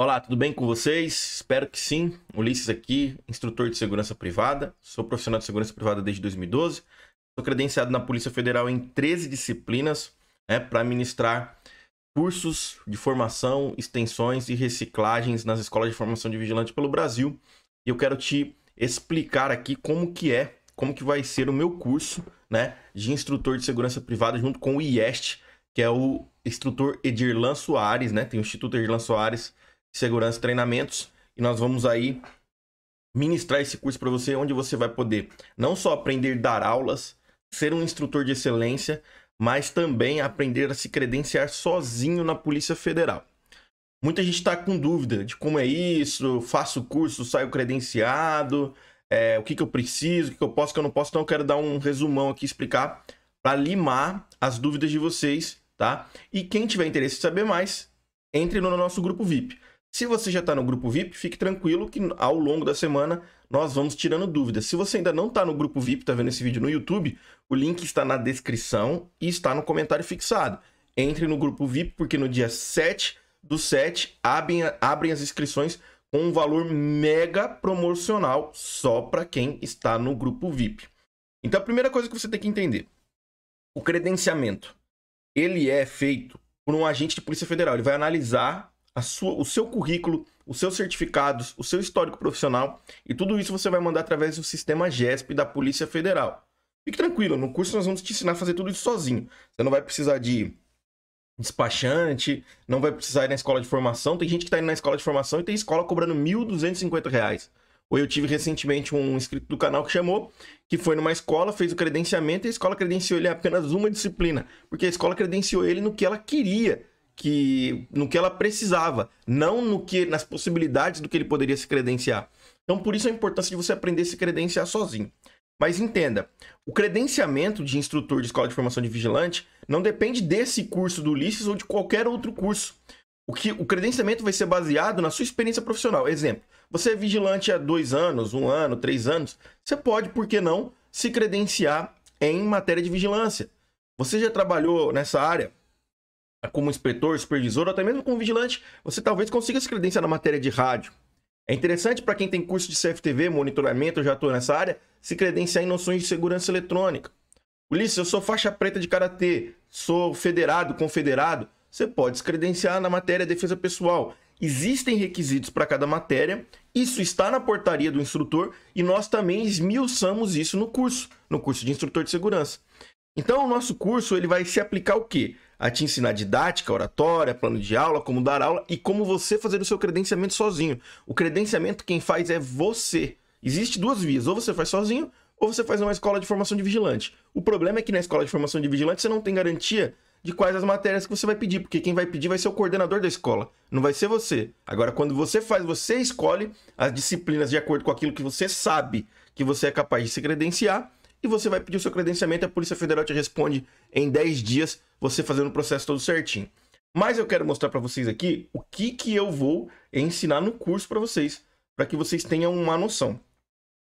Olá, tudo bem com vocês? Espero que sim. Ulisses aqui, instrutor de segurança privada. Sou profissional de segurança privada desde 2012. Sou credenciado na Polícia Federal em 13 disciplinas né, para ministrar cursos de formação, extensões e reciclagens nas escolas de formação de vigilante pelo Brasil. E eu quero te explicar aqui como que é, como que vai ser o meu curso né, de instrutor de segurança privada junto com o IEST, que é o instrutor Edirlan Soares, né? Tem o Instituto Edirlan Soares segurança e treinamentos. E nós vamos aí ministrar esse curso para você, onde você vai poder não só aprender a dar aulas, ser um instrutor de excelência, mas também aprender a se credenciar sozinho na Polícia Federal. Muita gente está com dúvida de como é isso, faço curso, saio credenciado, é, o que, que eu preciso, o que, que eu posso, o que eu não posso. Então eu quero dar um resumão aqui, explicar, para limar as dúvidas de vocês, tá? E quem tiver interesse em saber mais, entre no nosso grupo VIP. Se você já está no grupo VIP, fique tranquilo que ao longo da semana nós vamos tirando dúvidas. Se você ainda não está no grupo VIP, está vendo esse vídeo no YouTube, o link está na descrição e está no comentário fixado. Entre no grupo VIP porque no dia 7 do 7 abrem, abrem as inscrições com um valor mega promocional só para quem está no grupo VIP. Então a primeira coisa que você tem que entender, o credenciamento, ele é feito por um agente de Polícia Federal, ele vai analisar sua, o seu currículo, os seus certificados, o seu histórico profissional e tudo isso você vai mandar através do sistema GESP da Polícia Federal. Fique tranquilo, no curso nós vamos te ensinar a fazer tudo isso sozinho. Você não vai precisar de despachante, não vai precisar ir na escola de formação. Tem gente que está indo na escola de formação e tem escola cobrando R$ 1.250. Ou eu tive recentemente um inscrito do canal que chamou, que foi numa escola, fez o credenciamento e a escola credenciou ele apenas uma disciplina, porque a escola credenciou ele no que ela queria que no que ela precisava, não no que nas possibilidades do que ele poderia se credenciar. Então, por isso a importância de você aprender a se credenciar sozinho. Mas entenda, o credenciamento de instrutor de escola de formação de vigilante não depende desse curso do Ulisses ou de qualquer outro curso. O, que, o credenciamento vai ser baseado na sua experiência profissional. Exemplo, você é vigilante há dois anos, um ano, três anos, você pode, por que não, se credenciar em matéria de vigilância. Você já trabalhou nessa área? como inspetor, supervisor, ou até mesmo como vigilante, você talvez consiga se credenciar na matéria de rádio. É interessante para quem tem curso de CFTV, monitoramento, eu já estou nessa área, se credenciar em noções de segurança eletrônica. Ulisses, eu sou faixa preta de karatê, sou federado, confederado. Você pode se credenciar na matéria de defesa pessoal. Existem requisitos para cada matéria, isso está na portaria do instrutor e nós também esmiuçamos isso no curso, no curso de instrutor de segurança. Então, o nosso curso ele vai se aplicar o quê? a te ensinar didática, oratória, plano de aula, como dar aula e como você fazer o seu credenciamento sozinho. O credenciamento quem faz é você. Existe duas vias, ou você faz sozinho, ou você faz uma escola de formação de vigilante. O problema é que na escola de formação de vigilante você não tem garantia de quais as matérias que você vai pedir, porque quem vai pedir vai ser o coordenador da escola, não vai ser você. Agora, quando você faz, você escolhe as disciplinas de acordo com aquilo que você sabe que você é capaz de se credenciar e você vai pedir o seu credenciamento, a Polícia Federal te responde em 10 dias você fazendo o processo todo certinho. Mas eu quero mostrar para vocês aqui o que, que eu vou ensinar no curso para vocês, para que vocês tenham uma noção,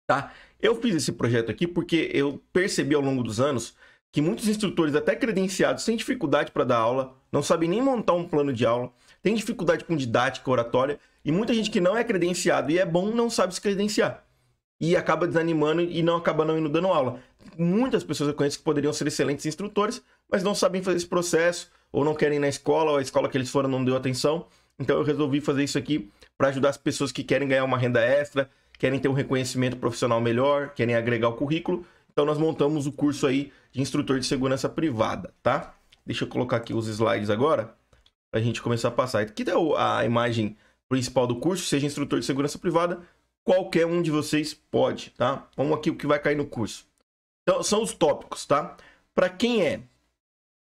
tá? Eu fiz esse projeto aqui porque eu percebi ao longo dos anos que muitos instrutores, até credenciados, têm dificuldade para dar aula, não sabem nem montar um plano de aula, têm dificuldade com didática, oratória, e muita gente que não é credenciado e é bom não sabe se credenciar. E acaba desanimando e não acaba não indo dando aula. Muitas pessoas eu conheço que poderiam ser excelentes instrutores, mas não sabem fazer esse processo, ou não querem ir na escola, ou a escola que eles foram não deu atenção. Então eu resolvi fazer isso aqui para ajudar as pessoas que querem ganhar uma renda extra, querem ter um reconhecimento profissional melhor, querem agregar o currículo. Então nós montamos o curso aí de instrutor de segurança privada, tá? Deixa eu colocar aqui os slides agora para a gente começar a passar. Aqui é a imagem principal do curso, seja instrutor de segurança privada, qualquer um de vocês pode, tá? Vamos aqui o que vai cair no curso. Então, são os tópicos, tá? Para quem é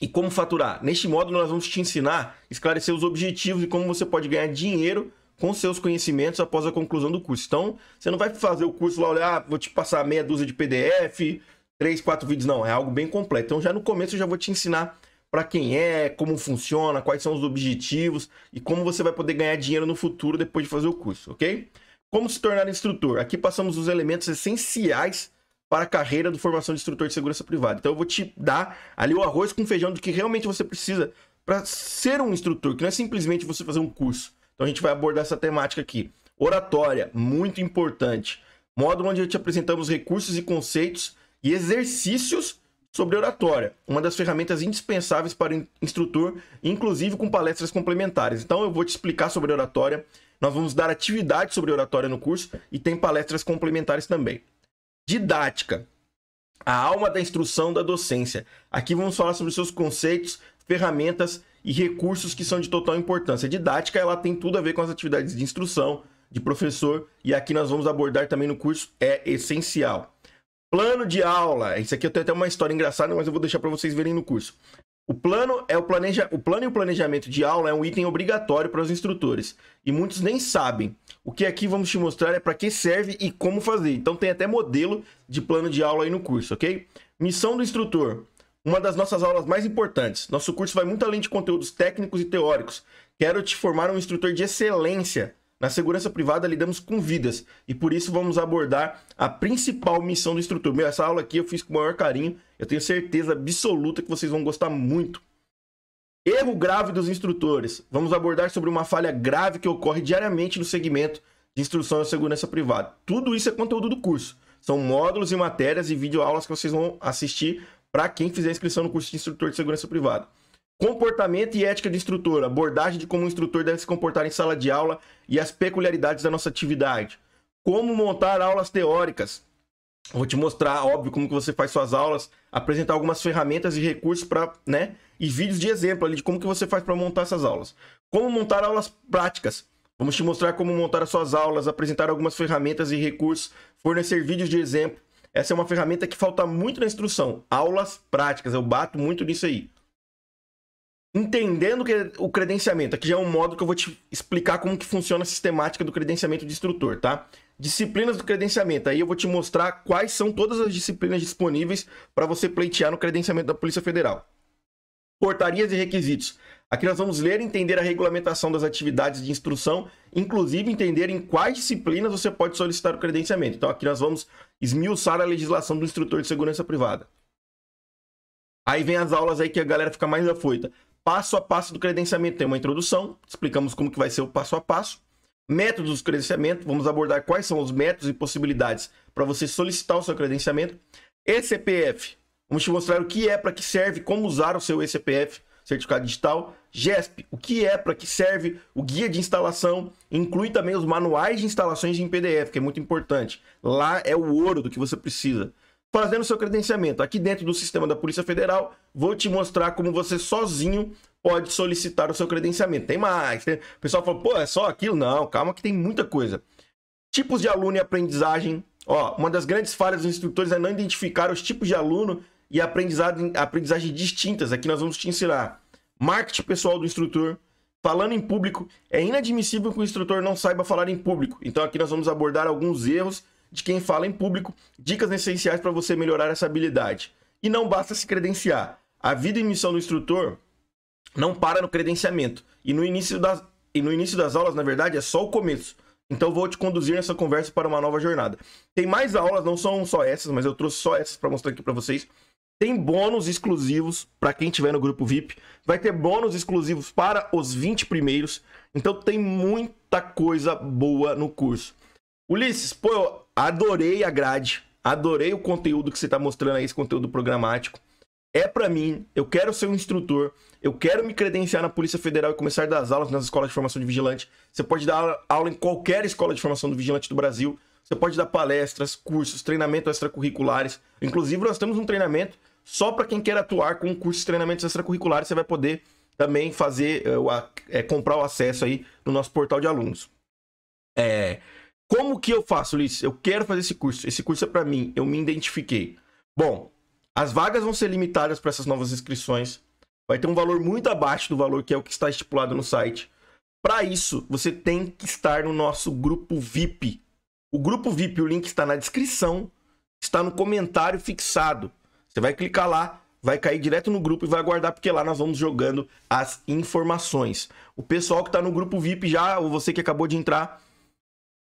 e como faturar? Neste módulo, nós vamos te ensinar, esclarecer os objetivos e como você pode ganhar dinheiro com seus conhecimentos após a conclusão do curso. Então, você não vai fazer o curso lá, olhar, ah, vou te passar meia dúzia de PDF, três, quatro vídeos, não. É algo bem completo. Então, já no começo, eu já vou te ensinar para quem é, como funciona, quais são os objetivos e como você vai poder ganhar dinheiro no futuro depois de fazer o curso, ok? Como se tornar instrutor? Aqui passamos os elementos essenciais para a carreira do formação de instrutor de segurança privada. Então eu vou te dar ali o arroz com feijão do que realmente você precisa para ser um instrutor, que não é simplesmente você fazer um curso. Então a gente vai abordar essa temática aqui. Oratória, muito importante. Módulo onde te apresentamos recursos e conceitos e exercícios sobre oratória, uma das ferramentas indispensáveis para o instrutor, inclusive com palestras complementares. Então eu vou te explicar sobre oratória, nós vamos dar atividade sobre oratória no curso e tem palestras complementares também. Didática. A alma da instrução da docência. Aqui vamos falar sobre seus conceitos, ferramentas e recursos que são de total importância. Didática, ela tem tudo a ver com as atividades de instrução, de professor, e aqui nós vamos abordar também no curso, é essencial. Plano de aula. Isso aqui eu tenho até uma história engraçada, mas eu vou deixar para vocês verem no curso. O plano, é o, planeja... o plano e o planejamento de aula é um item obrigatório para os instrutores. E muitos nem sabem. O que aqui vamos te mostrar é para que serve e como fazer. Então tem até modelo de plano de aula aí no curso, ok? Missão do instrutor. Uma das nossas aulas mais importantes. Nosso curso vai muito além de conteúdos técnicos e teóricos. Quero te formar um instrutor de excelência na segurança privada, lidamos com vidas e por isso vamos abordar a principal missão do instrutor. Meu, essa aula aqui eu fiz com o maior carinho, eu tenho certeza absoluta que vocês vão gostar muito. Erro grave dos instrutores. Vamos abordar sobre uma falha grave que ocorre diariamente no segmento de instrução e segurança privada. Tudo isso é conteúdo do curso. São módulos e matérias e videoaulas que vocês vão assistir para quem fizer inscrição no curso de instrutor de segurança privada. Comportamento e ética de instrutor, abordagem de como o instrutor deve se comportar em sala de aula e as peculiaridades da nossa atividade. Como montar aulas teóricas. Vou te mostrar, óbvio, como que você faz suas aulas, apresentar algumas ferramentas e recursos para, né, e vídeos de exemplo ali de como que você faz para montar essas aulas. Como montar aulas práticas. Vamos te mostrar como montar as suas aulas, apresentar algumas ferramentas e recursos, fornecer vídeos de exemplo. Essa é uma ferramenta que falta muito na instrução, aulas práticas. Eu bato muito nisso aí entendendo que o credenciamento, aqui já é um modo que eu vou te explicar como que funciona a sistemática do credenciamento de instrutor, tá? Disciplinas do credenciamento. Aí eu vou te mostrar quais são todas as disciplinas disponíveis para você pleitear no credenciamento da Polícia Federal. Portarias e requisitos. Aqui nós vamos ler e entender a regulamentação das atividades de instrução, inclusive entender em quais disciplinas você pode solicitar o credenciamento. Então aqui nós vamos esmiuçar a legislação do instrutor de segurança privada. Aí vem as aulas aí que a galera fica mais afoita. Passo a passo do credenciamento, tem uma introdução, explicamos como que vai ser o passo a passo. Métodos do credenciamento, vamos abordar quais são os métodos e possibilidades para você solicitar o seu credenciamento. ECPF, vamos te mostrar o que é, para que serve, como usar o seu ECPF, certificado digital. GESP, o que é, para que serve, o guia de instalação, inclui também os manuais de instalações em PDF, que é muito importante. Lá é o ouro do que você precisa fazendo seu credenciamento. Aqui dentro do sistema da Polícia Federal, vou te mostrar como você sozinho pode solicitar o seu credenciamento. Tem mais. Tem... O pessoal falou, pô, é só aquilo? Não, calma que tem muita coisa. Tipos de aluno e aprendizagem. Ó, uma das grandes falhas dos instrutores é não identificar os tipos de aluno e aprendizagem distintas. Aqui nós vamos te ensinar. Marketing pessoal do instrutor. Falando em público, é inadmissível que o instrutor não saiba falar em público. Então aqui nós vamos abordar alguns erros de quem fala em público, dicas essenciais para você melhorar essa habilidade. E não basta se credenciar. A vida e missão do instrutor não para no credenciamento. E no início das, e no início das aulas, na verdade, é só o começo. Então vou te conduzir nessa conversa para uma nova jornada. Tem mais aulas, não são só essas, mas eu trouxe só essas para mostrar aqui para vocês. Tem bônus exclusivos para quem tiver no grupo VIP. Vai ter bônus exclusivos para os 20 primeiros. Então tem muita coisa boa no curso. Ulisses, pô, Adorei a grade, adorei o conteúdo que você está mostrando aí, esse conteúdo programático. É para mim, eu quero ser um instrutor, eu quero me credenciar na Polícia Federal e começar a dar aulas nas escolas de formação de vigilante. Você pode dar aula em qualquer escola de formação do vigilante do Brasil. Você pode dar palestras, cursos, treinamentos extracurriculares. Inclusive, nós temos um treinamento só para quem quer atuar com cursos e treinamentos extracurriculares. Você vai poder também fazer, eh, é, comprar o acesso aí no nosso portal de alunos. É, como que eu faço, Luiz? Eu quero fazer esse curso. Esse curso é para mim. Eu me identifiquei. Bom, as vagas vão ser limitadas para essas novas inscrições. Vai ter um valor muito abaixo do valor que é o que está estipulado no site. Para isso, você tem que estar no nosso grupo VIP. O grupo VIP, o link está na descrição, está no comentário fixado. Você vai clicar lá, vai cair direto no grupo e vai aguardar, porque lá nós vamos jogando as informações. O pessoal que está no grupo VIP já, ou você que acabou de entrar,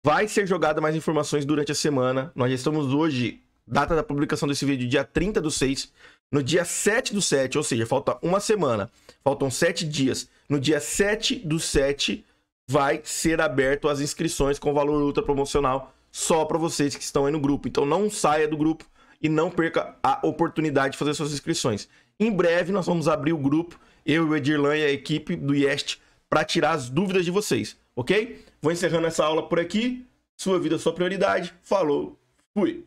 Vai ser jogada mais informações durante a semana. Nós já estamos hoje, data da publicação desse vídeo, dia 30 do 6. No dia 7 do 7, ou seja, falta uma semana, faltam 7 dias. No dia 7 do 7, vai ser aberto as inscrições com valor ultra promocional só para vocês que estão aí no grupo. Então não saia do grupo e não perca a oportunidade de fazer suas inscrições. Em breve nós vamos abrir o grupo, eu o Edirlan e a equipe do IEST, para tirar as dúvidas de vocês, ok? Vou encerrando essa aula por aqui. Sua vida, sua prioridade. Falou, fui.